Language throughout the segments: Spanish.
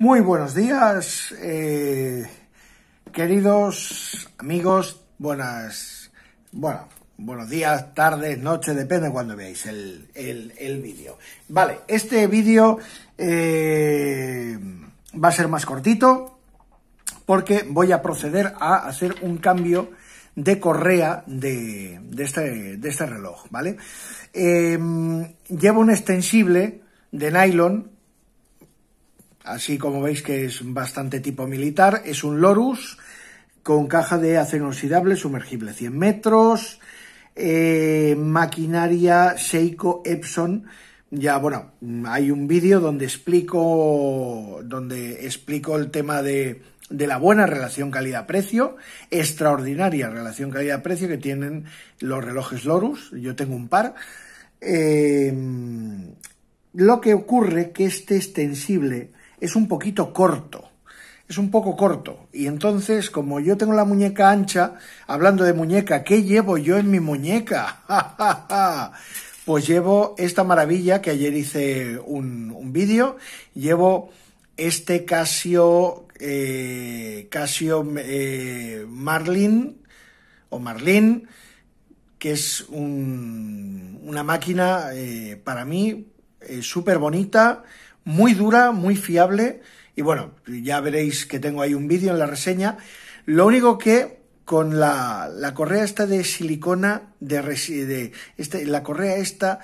Muy buenos días, eh, queridos amigos, buenas, bueno, buenos días, tardes, noches, depende de cuando veáis el, el, vídeo. Vale, este vídeo eh, va a ser más cortito porque voy a proceder a hacer un cambio de correa de, de, este, de este, reloj, ¿vale? Eh, llevo un extensible de nylon Así como veis que es bastante tipo militar, es un Lorus con caja de acero inoxidable sumergible 100 metros, eh, maquinaria Seiko Epson. Ya, bueno, hay un vídeo donde explico, donde explico el tema de, de la buena relación calidad-precio, extraordinaria relación calidad-precio que tienen los relojes Lorus. Yo tengo un par. Eh, lo que ocurre que este extensible es un poquito corto. Es un poco corto. Y entonces, como yo tengo la muñeca ancha, hablando de muñeca, ¿qué llevo yo en mi muñeca? pues llevo esta maravilla que ayer hice un, vídeo. Llevo este Casio, eh, Casio eh, Marlin o Marlin, que es una máquina eh, para mí súper bonita, muy dura, muy fiable. Y bueno, ya veréis que tengo ahí un vídeo en la reseña. Lo único que con la, la correa esta de silicona, de, de este, la correa esta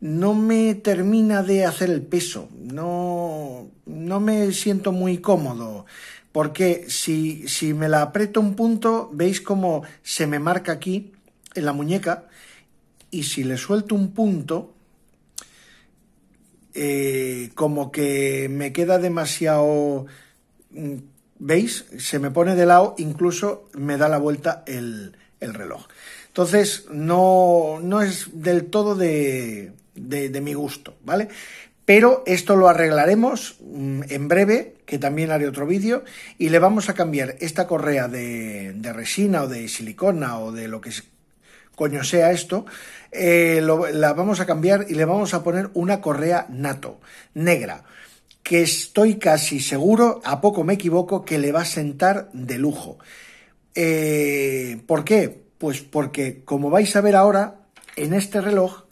no me termina de hacer el peso, no, no me siento muy cómodo, porque si, si me la aprieto un punto, veis cómo se me marca aquí en la muñeca, y si le suelto un punto, eh, como que me queda demasiado... Mm, ¿Veis? Se me pone de lado, incluso me da la vuelta el, el reloj. Entonces, no, no es del todo de, de, mi gusto, ¿vale? Pero esto lo arreglaremos mm, en breve, que también haré otro vídeo, y le vamos a cambiar esta correa de, de resina o de silicona o de lo que coño sea esto, eh, la vamos a cambiar y le vamos a poner una correa NATO, negra, que estoy casi seguro, a poco me equivoco, que le va a sentar de lujo. Eh, ¿Por qué? Pues porque, como vais a ver ahora, en este reloj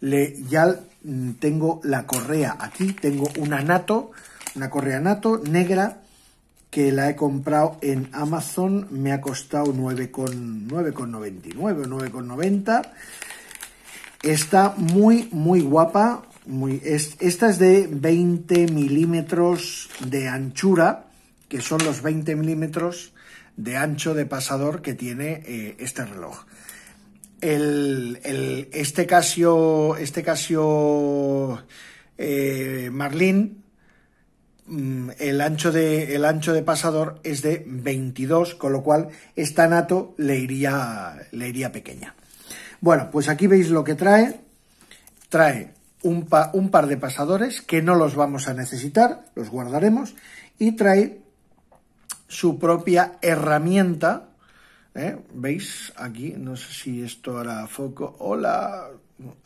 le, ya mm, tengo la correa aquí, tengo una NATO, una correa NATO negra que la he comprado en Amazon, me ha costado 9,99 o 9,90. Está muy, muy guapa. Muy, esta es de 20 milímetros de anchura, que son los 20 milímetros de ancho de pasador que tiene eh, este reloj. este Casio, este Casio eh, Marlin Mm, el ancho, de, el ancho de pasador es de 22, con lo cual esta nato le iría, le iría pequeña. Bueno, pues aquí veis lo que trae. Trae un, par de pasadores que no los vamos a necesitar, los guardaremos, y trae su propia herramienta. ¿eh? ¿Veis? Aquí, no sé si esto hará foco. Hola,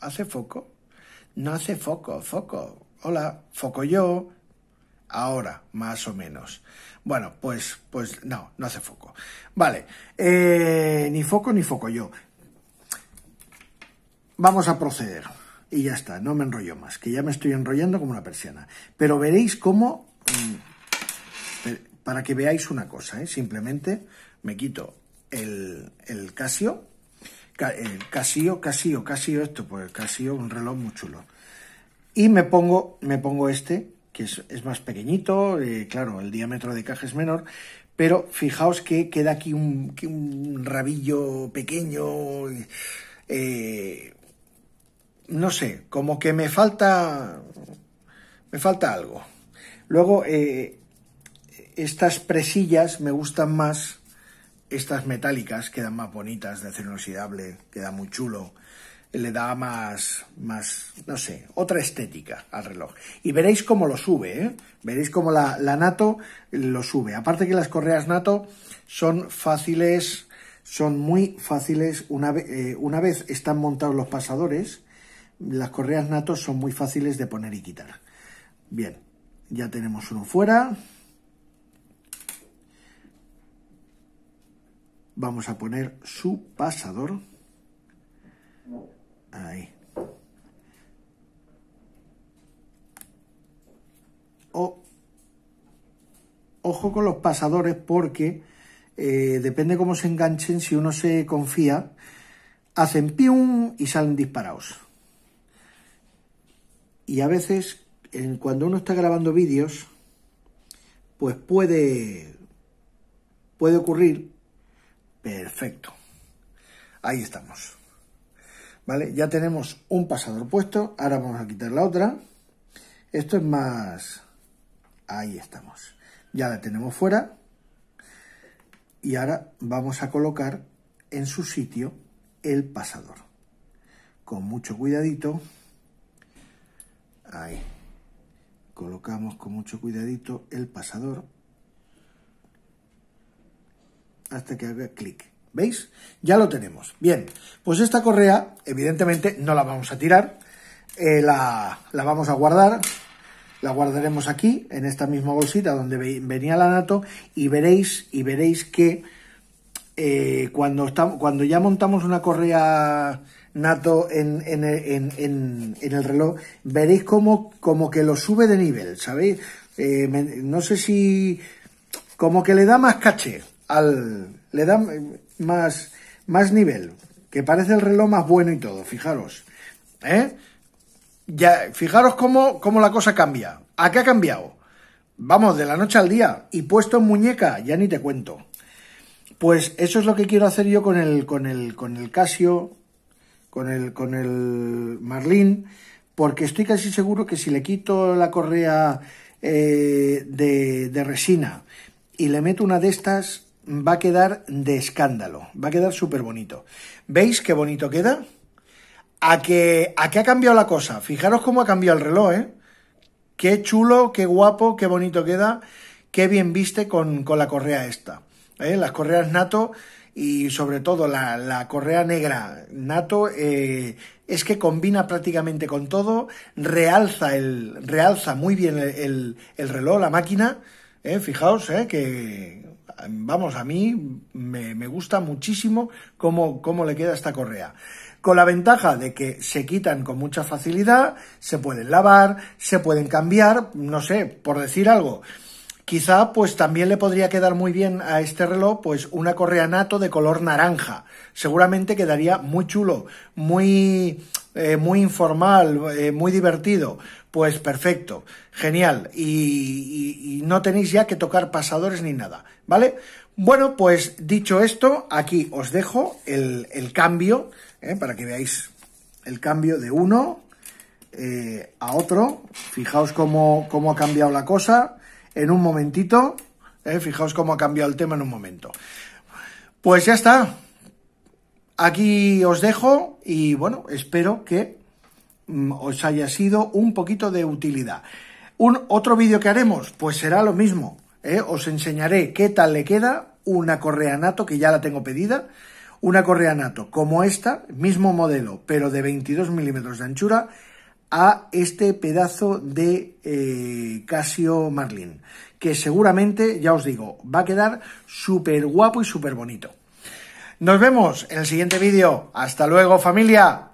¿hace foco? No hace foco, foco. Hola, foco yo ahora, más o menos. Bueno, pues, pues no, no hace foco. Vale, eh, ni foco ni foco yo. Vamos a proceder. Y ya está, no me enrollo más, que ya me estoy enrollando como una persiana. Pero veréis cómo... Mm, para que veáis una cosa, ¿eh? simplemente me quito el, Casio. El Casio, Casio, Casio, esto, pues Casio, un reloj muy chulo. Y me pongo, me pongo este, que es, más pequeñito, eh, claro, el diámetro de caja es menor, pero fijaos que queda aquí un, rabillo pequeño, eh, no sé, como que me falta, me falta algo. Luego, eh, estas presillas me gustan más, estas metálicas quedan más bonitas, de acero inoxidable, queda muy chulo le da más, más, no sé, otra estética al reloj. Y veréis cómo lo sube, ¿eh? Veréis cómo la, Nato lo sube. Aparte que las correas Nato son fáciles, son muy fáciles. Una, eh, una vez están montados los pasadores, las correas Nato son muy fáciles de poner y quitar. Bien, ya tenemos uno fuera. Vamos a poner su pasador ojo con los pasadores porque eh, depende cómo se enganchen, si uno se confía, hacen pium y salen disparados. Y a veces, en, cuando uno está grabando vídeos, pues puede, puede ocurrir. Perfecto. Ahí estamos. Ya tenemos un pasador puesto, ahora vamos a quitar la otra. Esto es más... Ahí estamos. Ya la tenemos fuera. Y ahora vamos a colocar en su sitio el pasador. Con mucho cuidadito. Ahí. Colocamos con mucho cuidadito el pasador hasta que haga clic. ¿Veis? Ya lo tenemos. Bien, pues esta correa, evidentemente, no la vamos a tirar. Eh, la, vamos a guardar. La guardaremos aquí, en esta misma bolsita donde venía la nato. Y veréis, y veréis que eh, cuando, cuando ya montamos una correa nato en, el reloj, veréis como, como que lo sube de nivel, ¿sabéis? Eh, no sé si... Como que le da más caché al... Le da, más, más nivel, que parece el reloj más bueno y todo, fijaros. ¿eh? Ya, fijaros cómo, cómo la cosa cambia. ¿A qué ha cambiado? Vamos, de la noche al día. Y puesto en muñeca, ya ni te cuento. Pues eso es lo que quiero hacer yo con el, con el, con el Casio, con el, con el Marlin, porque estoy casi seguro que si le quito la correa eh, de, de resina y le meto una de estas, va a quedar de escándalo, va a quedar súper bonito. ¿Veis qué bonito queda? ¿A qué ¿A que ha cambiado la cosa? Fijaros cómo ha cambiado el reloj, ¿eh? Qué chulo, qué guapo, qué bonito queda, qué bien viste con, la correa esta. ¿eh? Las correas nato y sobre todo la, correa negra nato eh, es que combina prácticamente con todo, realza, el, realza muy bien el, reloj, la máquina. ¿eh? Fijaos, ¿eh? que vamos, a mí me, gusta muchísimo cómo, cómo le queda esta correa con la ventaja de que se quitan con mucha facilidad, se pueden lavar, se pueden cambiar, no sé, por decir algo. Quizá pues también le podría quedar muy bien a este reloj pues una correa nato de color naranja. Seguramente quedaría muy chulo, muy, eh, muy informal, eh, muy divertido. Pues perfecto, genial. Y, no tenéis ya que tocar pasadores ni nada, ¿vale? Bueno, pues dicho esto, aquí os dejo el, cambio, ¿eh? para que veáis el cambio de uno eh, a otro. Fijaos cómo, cómo ha cambiado la cosa en un momentito. ¿eh? Fijaos cómo ha cambiado el tema en un momento. Pues ya está. Aquí os dejo y bueno, espero que Mm, os haya sido un poquito de utilidad. Un, otro vídeo que haremos, pues será lo mismo. ¿eh? Os enseñaré qué tal le queda una correa nato, que ya la tengo pedida, una correa nato como esta, mismo modelo, pero de 22 milímetros de anchura, a este pedazo de eh, Casio Marlin, que seguramente, ya os digo, va a quedar súper guapo y súper bonito. Nos vemos en el siguiente vídeo. Hasta luego familia.